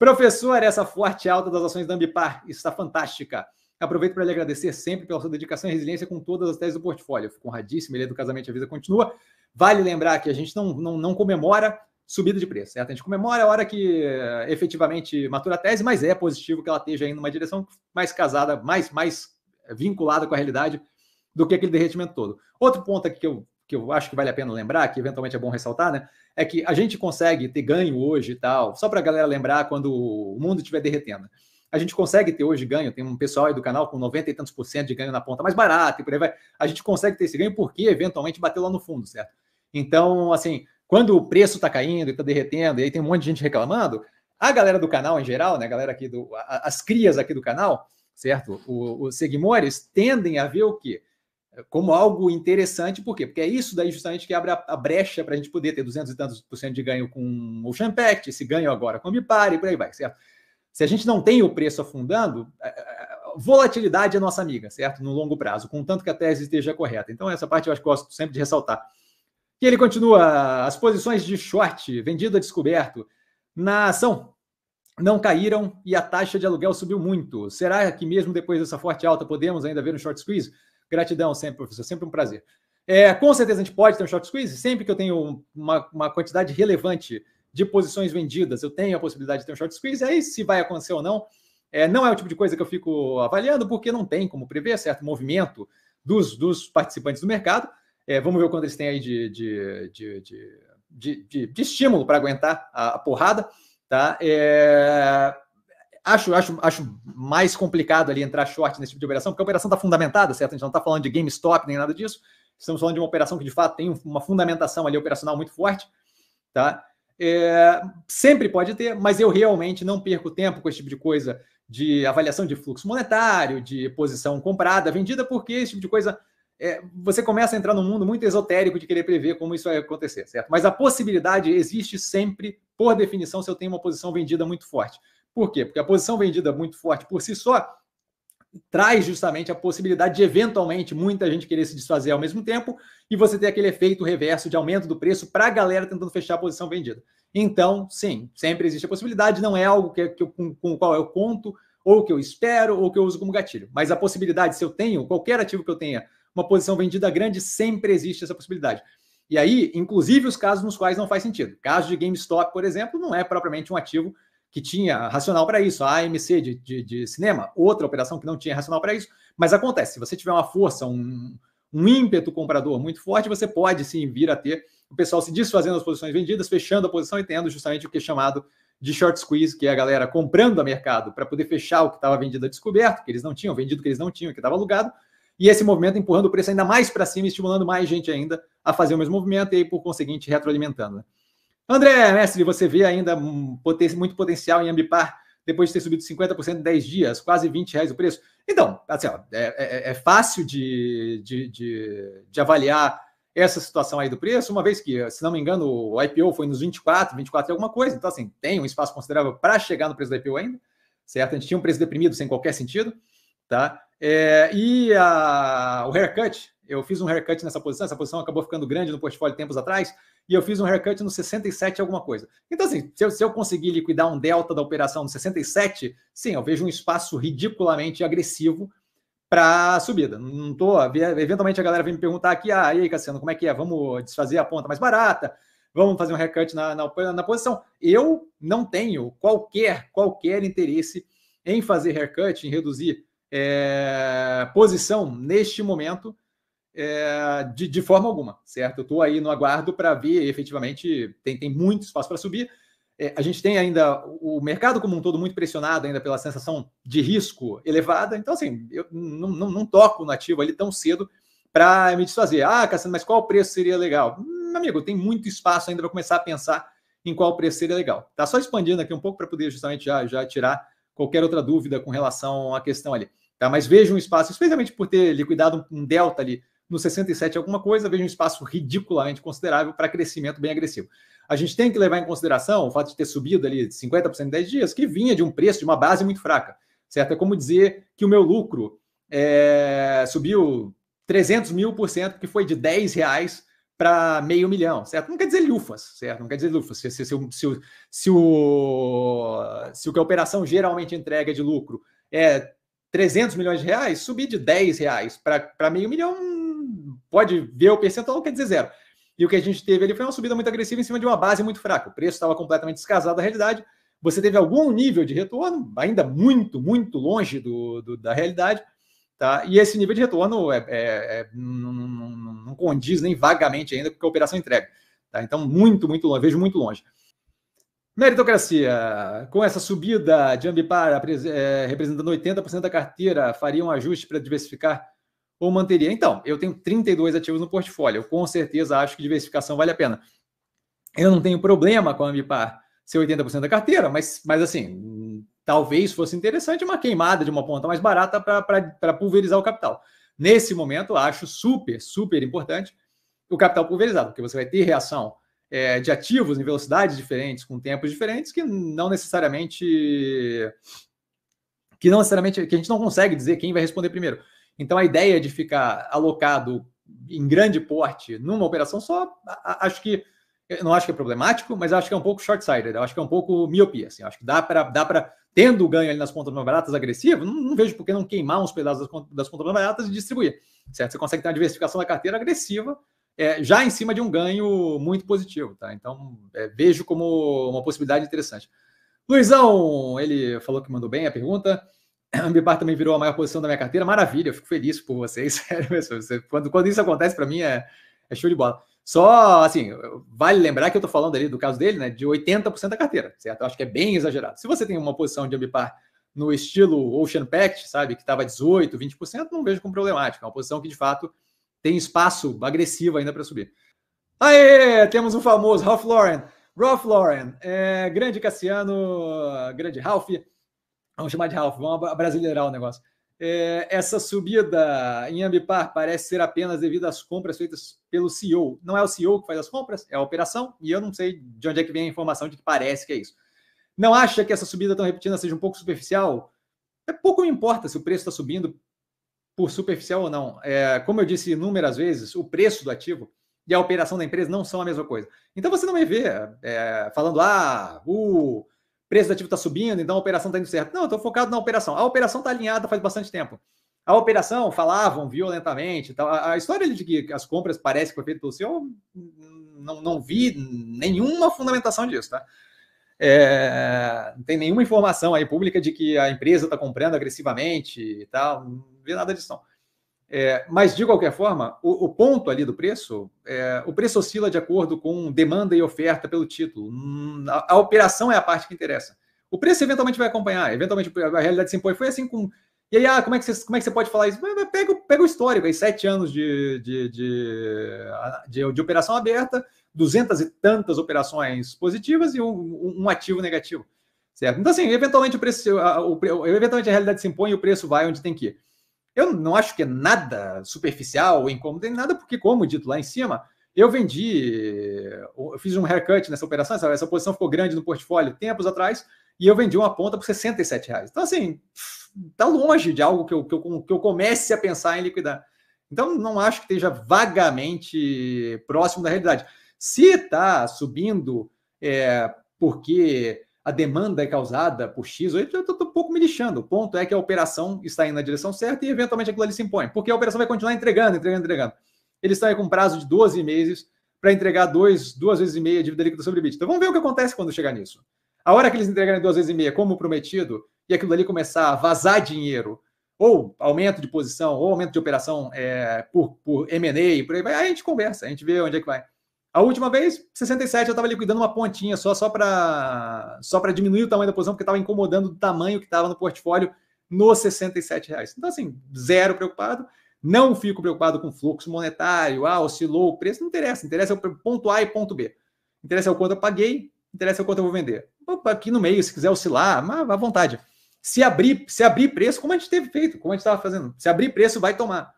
Professor, essa forte alta das ações da Ambipar está fantástica. Aproveito para lhe agradecer sempre pela sua dedicação e resiliência com todas as teses do portfólio. Fico honradíssimo, ele casamento a vida continua. Vale lembrar que a gente não, não, não comemora subida de preço, certo? A gente comemora a hora que eh, efetivamente matura a tese, mas é positivo que ela esteja indo numa direção mais casada, mais, mais vinculada com a realidade do que aquele derretimento todo. Outro ponto aqui que eu que eu acho que vale a pena lembrar, que eventualmente é bom ressaltar, né? É que a gente consegue ter ganho hoje e tal, só para a galera lembrar quando o mundo estiver derretendo. A gente consegue ter hoje ganho, tem um pessoal aí do canal com 90 e tantos por cento de ganho na ponta mais barato e por aí vai. A gente consegue ter esse ganho porque eventualmente bateu lá no fundo, certo? Então, assim, quando o preço está caindo e está derretendo, e aí tem um monte de gente reclamando, a galera do canal em geral, né? A galera aqui do. A, as crias aqui do canal, certo? O, os seguimores tendem a ver o quê? como algo interessante, por quê? Porque é isso daí justamente que abre a, a brecha para a gente poder ter 200 e tantos por cento de ganho com o Pact, esse ganho agora com o Mipare, por aí vai, certo? Se a gente não tem o preço afundando, volatilidade é nossa amiga, certo? No longo prazo, contanto que a tese esteja correta. Então, essa parte eu acho que gosto sempre de ressaltar. E ele continua: as posições de short, vendido a descoberto, na ação não caíram e a taxa de aluguel subiu muito. Será que mesmo depois dessa forte alta podemos ainda ver um short squeeze? Gratidão sempre, professor, sempre um prazer. É, com certeza a gente pode ter um short squeeze, sempre que eu tenho uma, uma quantidade relevante de posições vendidas, eu tenho a possibilidade de ter um short squeeze, aí se vai acontecer ou não, é, não é o tipo de coisa que eu fico avaliando, porque não tem como prever certo movimento dos, dos participantes do mercado. É, vamos ver o quanto eles têm aí de, de, de, de estímulo para aguentar a, a, porrada. Tá? É, acho, acho, acho mais complicado ali entrar short nesse tipo de operação, porque a operação está fundamentada, certo? A gente não está falando de GameStop nem nada disso. Estamos falando de uma operação que, de fato, tem uma fundamentação ali operacional muito forte, tá? É, sempre pode ter, mas eu realmente não perco tempo com esse tipo de coisa de avaliação de fluxo monetário, de posição comprada, vendida, porque esse tipo de coisa é, você começa a entrar num mundo muito esotérico de querer prever como isso vai acontecer, certo? Mas a possibilidade existe sempre, por definição, se eu tenho uma posição vendida muito forte. Por quê? Porque a posição vendida muito forte por si só traz justamente a possibilidade de eventualmente muita gente querer se desfazer ao mesmo tempo e você ter aquele efeito reverso de aumento do preço para a galera tentando fechar a posição vendida. Então, sim, sempre existe a possibilidade, não é algo que, é, que eu, com, com o qual eu conto, ou que eu espero, ou que eu uso como gatilho. Mas a possibilidade, se eu tenho, qualquer ativo que eu tenha, uma posição vendida grande, sempre existe essa possibilidade. E aí, inclusive os casos nos quais não faz sentido. Caso de GameStop, por exemplo, não é propriamente um ativo que tinha racional para isso, a AMC de, de, de, cinema, outra operação que não tinha racional para isso, mas acontece, se você tiver uma força, um, um ímpeto comprador muito forte, você pode sim vir a ter o pessoal se desfazendo das posições vendidas, fechando a posição e tendo justamente o que é chamado de short squeeze, que é a galera comprando a mercado para poder fechar o que estava vendido a descoberto, que eles não tinham, vendido que eles não tinham, que estava alugado, e esse movimento empurrando o preço ainda mais para cima, estimulando mais gente ainda a fazer o mesmo movimento e aí, por conseguinte, retroalimentando. Né? André Mestre, você vê ainda muito potencial em Ambipar depois de ter subido 50% em 10 dias, quase 20 reais o preço. Então, assim, ó, é, é, é, fácil de, de, de, de, avaliar essa situação aí do preço, uma vez que, se não me engano, o IPO foi nos 24, 24 e alguma coisa. Então, assim, tem um espaço considerável para chegar no preço do IPO ainda, certo? A gente tinha um preço deprimido sem qualquer sentido, tá? É, e a, o haircut, eu fiz um haircut nessa posição, essa posição acabou ficando grande no portfólio tempos atrás, e eu fiz um haircut no 67 alguma coisa. Então, assim, se eu, se eu conseguir liquidar um delta da operação no 67, sim, eu vejo um espaço ridiculamente agressivo para subida. Não tô, eventualmente a galera vem me perguntar aqui, ah, e aí, Cassiano, como é que é? Vamos desfazer a ponta mais barata? Vamos fazer um haircut na, na, na posição? Eu não tenho qualquer, qualquer interesse em fazer haircut, em reduzir é, posição neste momento é, de, de, forma alguma, certo? Eu estou aí no aguardo para ver, efetivamente, tem, tem muito espaço para subir. É, a gente tem ainda o mercado como um todo muito pressionado ainda pela sensação de risco elevada. Então, assim, eu não, não, não toco no ativo ali tão cedo para me desfazer. Ah, Cassandra, mas qual preço seria legal? Hum, amigo, tem muito espaço ainda para começar a pensar em qual preço seria legal. Tá só expandindo aqui um pouco para poder justamente já, já tirar qualquer outra dúvida com relação à questão ali. Tá? Mas veja um espaço, especialmente por ter liquidado um delta ali no 67 alguma coisa, veja um espaço ridiculamente considerável para crescimento bem agressivo. A gente tem que levar em consideração o fato de ter subido ali 50% em 10 dias, que vinha de um preço, de uma base muito fraca. Certo? É como dizer que o meu lucro é, subiu 300 mil por cento, que foi de 10 reais para meio milhão, certo? Não quer dizer lufas, certo? Não quer dizer lufas. Se, se, se, o, se, o, se, o, se o que a operação geralmente entrega de lucro é 300 milhões de reais, subir de 10 reais para meio milhão, pode ver o percentual, quer dizer zero. E o que a gente teve ali foi uma subida muito agressiva em cima de uma base muito fraca. O preço estava completamente descasado da realidade. Você teve algum nível de retorno, ainda muito, muito longe do, do da realidade. Tá? E esse nível de retorno é, é, é não, não, não, condiz nem vagamente ainda com a operação entrega. Tá? Então, muito, muito longe, vejo muito longe. Meritocracia. Com essa subida, de é, representando 80% da carteira, faria um ajuste para diversificar ou manteria? Então, eu tenho 32 ativos no portfólio. Eu com certeza acho que diversificação vale a pena. Eu não tenho problema com a Ambipar ser 80% da carteira, mas, mas assim, talvez fosse interessante uma queimada de uma ponta mais barata para pulverizar o capital. Nesse momento, acho super, super importante o capital pulverizado, porque você vai ter reação é, de ativos em velocidades diferentes, com tempos diferentes, que não necessariamente que não necessariamente que a gente não consegue dizer quem vai responder primeiro. Então a ideia de ficar alocado em grande porte numa operação só, acho que eu não acho que é problemático, mas acho que é um pouco short-sighted, acho que é um pouco miopia, assim, acho que dá para dá para tendo o ganho ali nas contas mais baratas agressivo, não, não, vejo por que não queimar uns pedaços das, das pontas mais baratas e distribuir. Certo? Você consegue ter uma diversificação da carteira agressiva é, já em cima de um ganho muito positivo. Tá? Então, é, vejo como uma possibilidade interessante. Luizão, ele falou que mandou bem a pergunta. A Ambipar também virou a maior posição da minha carteira. Maravilha, eu fico feliz por vocês. Sério, quando, quando isso acontece, para mim é, é show de bola. Só, assim, vale lembrar que eu estou falando ali do caso dele, né, de 80% da carteira, certo? Eu acho que é bem exagerado. Se você tem uma posição de Ambipar no estilo Ocean Pact, sabe, que estava 18%, 20%, não vejo como problemático. É uma posição que, de fato, tem espaço agressivo ainda para subir. Aê! Temos um famoso, Ralph Lauren. Ralph Lauren, é, grande Cassiano, grande Ralph. Vamos chamar de Ralph, vamos brasileirar o negócio. É, essa subida em Ambipar parece ser apenas devido às compras feitas pelo CEO. Não é o CEO que faz as compras, é a operação, e eu não sei de onde é que vem a informação de que parece que é isso. Não acha que essa subida tão repetida seja um pouco superficial? É pouco me importa se o preço está subindo por superficial ou não, é, como eu disse inúmeras vezes, o preço do ativo e a operação da empresa não são a mesma coisa. Então você não me vê é, falando, ah, o preço do ativo está subindo, então a operação está indo certo. Não, eu estou focado na operação. A operação está alinhada faz bastante tempo. A operação falavam violentamente. Tal. A, a história de que as compras parece que foi feito pelo CEO, hum, não, não vi nenhuma fundamentação disso, tá? É, não tem nenhuma informação aí pública de que a empresa está comprando agressivamente e tal, não vê nada disso não. É, mas, de qualquer forma, o, o ponto ali do preço, é, o preço oscila de acordo com demanda e oferta pelo título. Hum, a, a, operação é a parte que interessa. O preço eventualmente vai acompanhar, eventualmente a realidade se impõe. Foi assim com. E aí, ah, como, é que você, como é que você pode falar isso? Pega, pega o histórico aí, sete anos de, de, de, de, de operação aberta, duzentas e tantas operações positivas e um, um ativo negativo. Certo? Então, assim, eventualmente o preço, a, o, eventualmente a realidade se impõe e o preço vai onde tem que ir. Eu não acho que é nada superficial ou incômodo, nem nada, porque, como dito lá em cima, eu vendi, eu fiz um haircut nessa operação, essa, essa posição ficou grande no portfólio tempos atrás, e eu vendi uma ponta por 67 reais. Então, assim, tá longe de algo que eu, que eu, que eu comece a pensar em liquidar. Então, não acho que esteja vagamente próximo da realidade. Se está subindo é, porque a demanda é causada por X, eu estou um pouco me lixando. O ponto é que a operação está indo na direção certa e eventualmente aquilo ali se impõe, porque a operação vai continuar entregando, entregando, entregando. Eles estão aí com um prazo de 12 meses para entregar dois, duas vezes e meia a dívida líquida sobre o Então vamos ver o que acontece quando chegar nisso. A hora que eles entregarem duas vezes e meia, como prometido, e aquilo ali começar a vazar dinheiro, ou aumento de posição, ou aumento de operação é, por, por M&A, por aí vai, aí a gente conversa, a gente vê onde é que vai. A última vez, 67, eu estava liquidando uma pontinha só, só para só para diminuir o tamanho da posição, porque estava incomodando o tamanho que estava no portfólio nos 67 reais. Então, assim, zero preocupado. Não fico preocupado com fluxo monetário, ah, oscilou o preço, não interessa. Interessa é o ponto A e ponto B. Interessa é o quanto eu paguei, interessa é o quanto eu vou vender. Opa, aqui no meio, se quiser oscilar, mas à vontade. Se abrir, se abrir preço, como a gente teve feito, como a gente estava fazendo. Se abrir preço, vai tomar.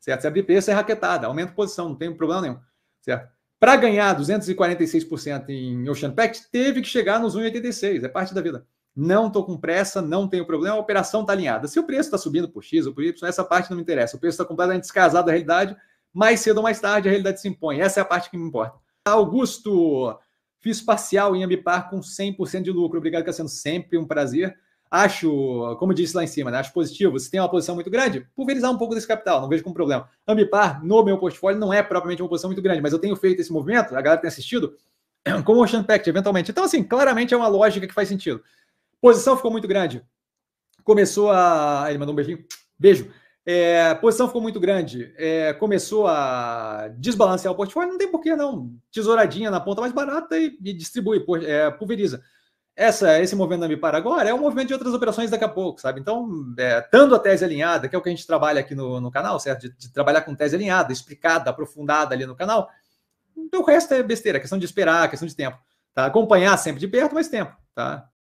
Certo? Se abrir preço, é raquetada, aumenta posição, não tem problema nenhum. Certo? Para ganhar 246% em Ocean Pact, teve que chegar nos 1,86. É parte da vida. Não estou com pressa, não tenho problema, a operação está alinhada. Se o preço está subindo por X ou por Y, essa parte não me interessa. O preço está completamente descasado da realidade. Mais cedo ou mais tarde, a realidade se impõe. Essa é a parte que me importa. Augusto, fiz parcial em Ambipar com 100% de lucro. Obrigado, Cassiano. Sempre um prazer. Acho, como disse lá em cima, né? acho positivo. Se tem uma posição muito grande, pulverizar um pouco desse capital, não vejo como problema. Ambipar no meu portfólio não é propriamente uma posição muito grande, mas eu tenho feito esse movimento, a galera tem assistido, com o Ocean Pact, eventualmente. Então, assim, claramente é uma lógica que faz sentido. Posição ficou muito grande. Começou a. Ele mandou um beijinho. Beijo. É, posição ficou muito grande. É, começou a desbalancear o portfólio. Não tem porquê, não. Tesouradinha na ponta mais barata e, e distribui, é, pulveriza essa, esse movimento da para agora é um movimento de outras operações daqui a pouco, sabe? Então, é, tanto a tese alinhada, que é o que a gente trabalha aqui no, no canal, certo? De, de, trabalhar com tese alinhada, explicada, aprofundada ali no canal. Então, o resto é besteira, questão de esperar, questão de tempo. Tá? Acompanhar sempre de perto, mas tempo, tá?